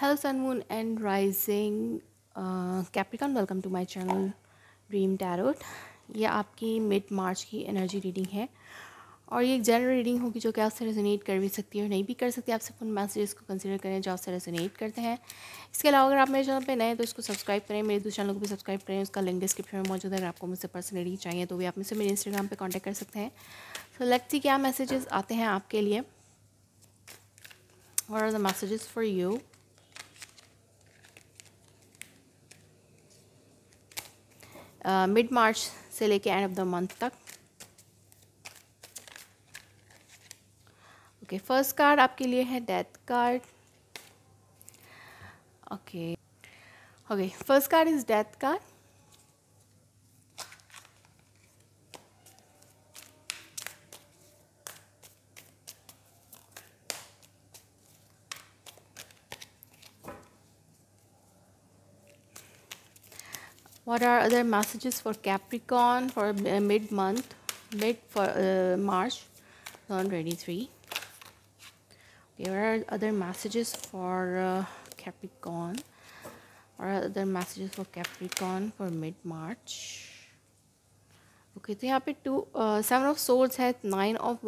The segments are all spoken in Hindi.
Hello sun moon and rising Capricorn welcome to my channel dream tarot ये आपकी मिड मार्च की एनर्जी रीडिंग है और ये एक जनरल रीडिंग होगी जो कि आपसे रेजोनेट कर भी सकती है और नहीं भी कर सकती आपसे फ़ोन मैसेजेस को कंसिडर करें जो आपसे रेजोनेट करते हैं इसके अलावा अगर आप मेरे चैनल पे नए हैं तो इसको सब्सक्राइब करें मेरे दूसरे चैनल को भी सब्सक्राइब करें उसका लिंक डिस्क्रिप्शन में मौजूद है अगर आपको मुझसे पर्सनली चाहिए तो भी आप मुझसे मेरे इंस्टाग्राम पर कॉन्टैक्ट कर सकते हैं सो लेट्स सी क्या मैसेजेस आते हैं आपके लिए और are the messages for you mid uh, March से लेके एंड ऑफ द मंथ तक ओके फर्स्ट कार्ड आपके लिए है death card okay okay first card is death card what are other messages for capricorn for uh, mid month mid for uh, march on 23 there are other messages for uh, capricorn or other messages for capricorn for mid march okay, so यहाँ पे टू सेवन ऑफ सोर्ड्स है नाइन ऑफ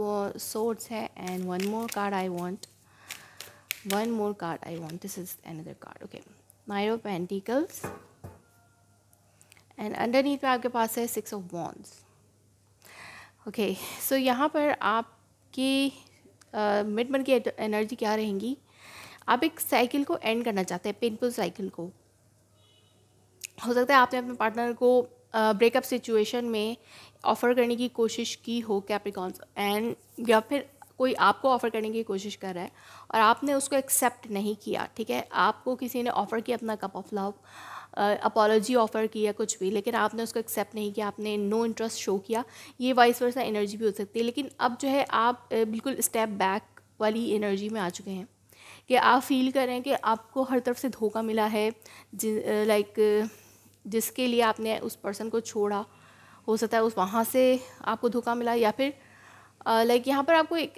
सोर्ड्स है and one more card I want one more card I want this is another card okay nine of pentacles and underneath में आपके पास है six of wands okay so यहाँ पर आपकी मिड मन की एनर्जी क्या रहेंगी आप एक साइकिल को एंड करना चाहते हैं पेनफुल साइकिल को हो सकता है आपने अपने पार्टनर को ब्रेकअप uh, सिचुएशन में ऑफ़र करने की कोशिश की हो कैप्रिकॉन्स एंड या फिर कोई आपको ऑफ़र करने की कोशिश कर रहा है और आपने उसको एक्सेप्ट नहीं किया ठीक है आपको किसी ने ऑफ़र किया अपना cup of love apology offer की या कुछ भी लेकिन आपने उसको एक्सेप्ट नहीं किया आपने नो इंटरेस्ट शो किया ये वाइस वर्सा एनर्जी भी हो सकती है लेकिन अब जो है आप बिल्कुल स्टेप बैक वाली एनर्जी में आ चुके हैं कि आप फील करें कि आपको हर तरफ से धोखा मिला है लाइक जिसके लिए आपने उस पर्सन को छोड़ा हो सकता है उस वहाँ से आपको धोखा मिला या फिर लाइक यहाँ पर आपको एक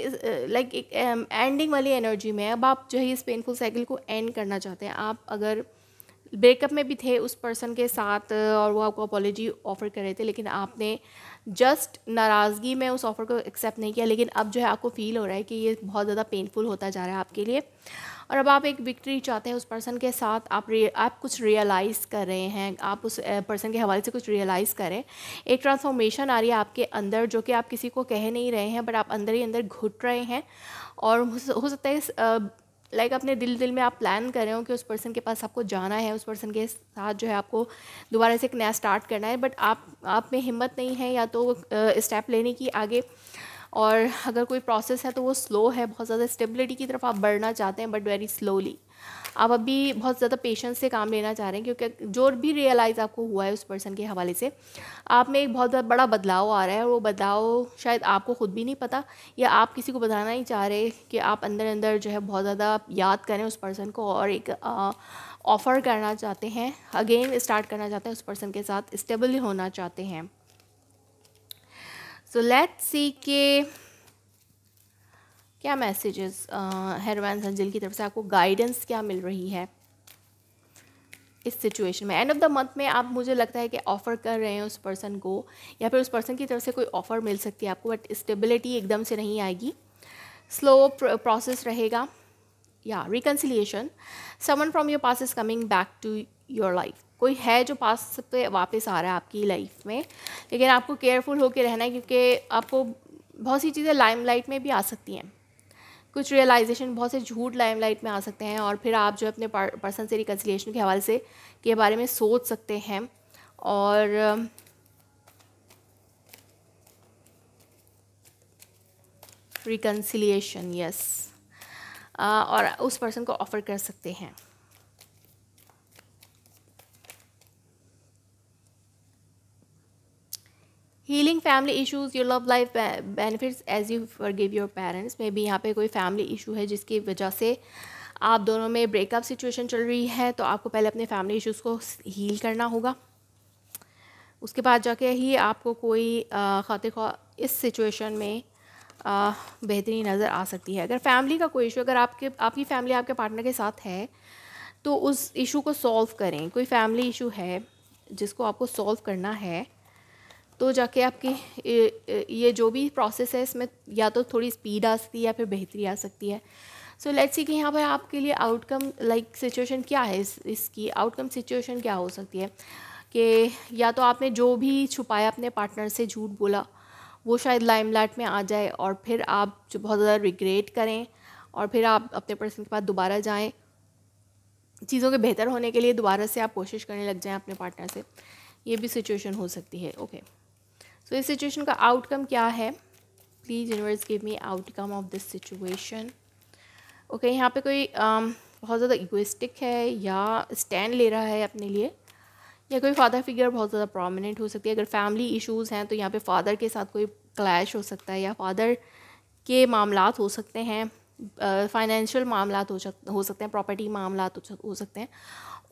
लाइक एक एंडिंग वाली एनर्जी में अब आप जो है इस पेनफुल साइकिल को एंड करना चाहते हैं आप अगर ब्रेकअप में भी थे उस पर्सन के साथ और वो आपको अपॉलोजी ऑफ़र कर रहे थे लेकिन आपने जस्ट नाराज़गी में उस ऑफ़र को एक्सेप्ट नहीं किया लेकिन अब जो है आपको फ़ील हो रहा है कि ये बहुत ज़्यादा पेनफुल होता जा रहा है आपके लिए और अब आप एक विक्ट्री चाहते हैं उस पर्सन के साथ आप रिय आप कुछ रियलाइज़ कर रहे हैं आप उस पर्सन के हवाले से कुछ रियलाइज़ करें एक ट्रांसफॉर्मेशन आ रही है आपके अंदर जो कि आप किसी को कह नहीं रहे हैं बट आप अंदर ही अंदर घुट रहे हैं और हो सकता है लाइक like अपने दिल दिल में आप प्लान कर रहे हो कि उस पर्सन के पास आपको जाना है उस पर्सन के साथ जो है आपको दोबारा से एक नया स्टार्ट करना है बट आप आप में हिम्मत नहीं है या तो स्टेप लेने की आगे और अगर कोई प्रोसेस है तो वो स्लो है बहुत ज़्यादा स्टेबिलिटी की तरफ आप बढ़ना चाहते हैं बट वेरी स्लोली आप अभी बहुत ज़्यादा पेशेंस से काम लेना चाह रहे हैं क्योंकि जो भी रियलाइज़ आपको हुआ है उस पर्सन के हवाले से आप में एक बहुत बड़ा बदलाव आ रहा है वो बदलाव शायद आपको ख़ुद भी नहीं पता या आप किसी को बताना ही चाह रहे कि आप अंदर अंदर जो है बहुत ज़्यादा याद करें उस पर्सन को और एक ऑफ़र करना चाहते हैं अगेन स्टार्ट करना चाहते हैं उस पर्सन के साथ स्टेबल होना चाहते हैं सो लेट्स सी के क्या मैसेजेस हेरोन संजिल की तरफ से आपको गाइडेंस क्या मिल रही है इस सिचुएशन में एंड ऑफ द मंथ में आप मुझे लगता है कि ऑफ़र कर रहे हैं उस पर्सन को या फिर उस पर्सन की तरफ से कोई ऑफ़र मिल सकती है आपको बट स्टेबिलिटी एकदम से नहीं आएगी स्लो प्रोसेस रहेगा या reconciliation summon from your past is coming back to your life कोई है जो पास पे वापस आ रहा है आपकी लाइफ में लेकिन आपको केयरफुल होकर रहना है क्योंकि आपको बहुत सी चीज़ें लाइमलाइट में भी आ सकती हैं कुछ रियलाइजेशन बहुत से झूठ लाइम लाइट में आ सकते हैं और फिर आप जो अपने पर्सन से रिकन्सिलेशन के हवाले से के बारे में सोच सकते हैं और रिकन्सिलेशन यस yes. और उस पर्सन को ऑफ़र कर सकते हैं healing family issues your love life benefits as you forgive your parents maybe यहाँ पे कोई फैमिली इशू है जिसकी वजह से आप दोनों में ब्रेकअप सिचुएशन चल रही है तो आपको पहले अपने फैमिली इशूज़ को हील करना होगा उसके बाद जाके ही आपको कोई खातिर खा इस सिचुएशन में बेहतरी नज़र आ सकती है अगर फैमिली का कोई इशू अगर आपके आपकी फैमिली आपके पार्टनर के साथ है तो उस इशू को सॉल्व करें कोई फैमिली इशू है जिसको आपको सॉल्व करना है तो जाके आपकी ये जो भी प्रोसेस है इसमें या तो थोड़ी स्पीड आ सकती है या फिर बेहतरी आ सकती है सो लेट्स सी कि यहाँ पर आपके लिए आउटकम लाइक सिचुएशन क्या है इस, इसकी आउटकम सिचुएशन क्या हो सकती है कि या तो आपने जो भी छुपाया अपने पार्टनर से झूठ बोला वो शायद लाइमलाइट में आ जाए और फिर आप जो बहुत ज़्यादा रिग्रेट करें और फिर आप अपने पर्सन के पास दोबारा जाएं चीज़ों के बेहतर होने के लिए दोबारा से आप कोशिश करने लग जाएं अपने पार्टनर से ये भी सिचुएशन हो सकती है ओके okay. तो इस सिचुएशन का आउटकम क्या है please universe give me outcome of this situation okay यहाँ पे कोई um, बहुत ज़्यादा इगोइस्टिक है या स्टैंड ले रहा है अपने लिए या कोई फादर फिगर बहुत ज़्यादा प्रोमिनेंट हो सकती है अगर फैमिली इशूज़ हैं तो यहाँ पे फादर के साथ कोई क्लैश हो सकता है या फादर के मामला हो सकते हैं फाइनेंशियल uh, मामला हो सकते हैं प्रॉपर्टी मामला हो सकते हैं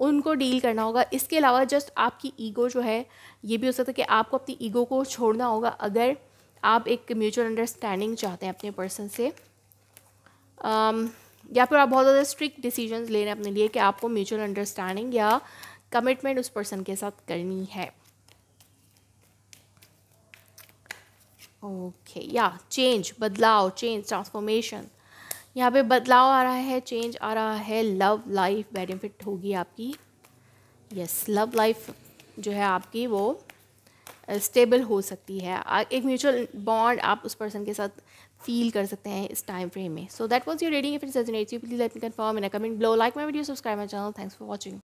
उनको डील करना होगा इसके अलावा जस्ट आपकी ईगो जो है ये भी हो सकता है कि आपको अपनी ईगो को छोड़ना होगा अगर आप एक म्यूचुअल अंडरस्टैंडिंग चाहते हैं अपने पर्सन से um, या फिर आप बहुत ज़्यादा स्ट्रिक्ट डिसीजन ले रहे हैं अपने लिए कि आपको म्यूचुअल अंडरस्टैंडिंग या कमिटमेंट उस पर्सन के साथ करनी है ओके या चेंज बदलाव चेंज ट्रांसफॉर्मेशन यहाँ पे बदलाव आ रहा है चेंज आ रहा है लव लाइफ बेनिफिट होगी आपकी यस लव लाइफ जो है आपकी वो स्टेबल हो सकती है एक म्यूचुअल बॉन्ड आप उस पर्सन के साथ फील कर सकते हैं इस टाइम फ्रेम में so that was your reading if you please let me confirm in a comment below like my video subscribe my channel thanks for watching